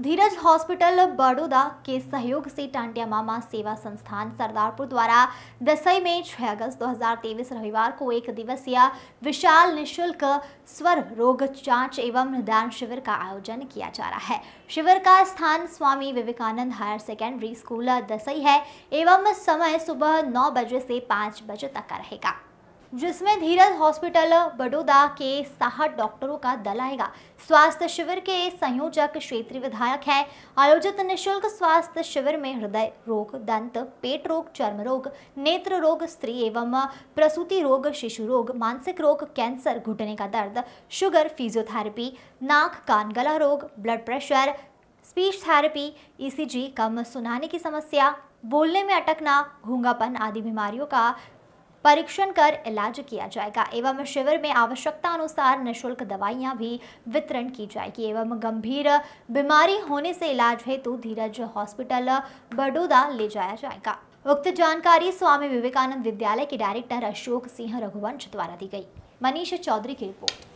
धीरज hospital Baroda के सहयोग से टांडिया मामा सेवा संस्थान सरदारपुर द्वारा दसई में 6 अगस्त 2023 रविवार को एक दिवसीय विशाल निशुल्क स्वर रोग जांच एवं निदान शिविर का आयोजन किया जा रहा है शिविर का स्थान Swami Vivekananda higher secondary school Dasai है एवं समय सुबह नौ बजे से पाँच बजे तक का रहेगा जिसमें धीरज हॉस्पिटल बडोदा के साहठ डॉक्टरों का दल आएगा स्वास्थ्य शिविर के संयोजक क्षेत्रीय विधायक हैं आयोजित निशुल्क स्वास्थ्य शिविर में हृदय रोग दंत पेट रोग चर्म रोग नेत्र रोग स्त्री एवं प्रसूति रोग शिशु रोग मानसिक रोग कैंसर घुटने का दर्द शुगर फिजियोथेरेपी नाक कान गला रोग blood pressure speech therapy ECG कम सुनाने की समस्या बोलने में अटकना घूंगापन आदि बीमारियों का परीक्षण कर इलाज किया जाएगा एवं शिविर में आवश्यकता अनुसार निःशुल्क दवाइयाँ भी वितरण की जाएगी एवं गंभीर बीमारी होने से इलाज हेतु धीरज हॉस्पिटल बडोदा ले जाया जाएगा उक्त जानकारी स्वामी विवेकानंद विद्यालय के डायरेक्टर अशोक सिंह रघुवंश द्वारा दी गई मनीष चौधरी की रिपोर्ट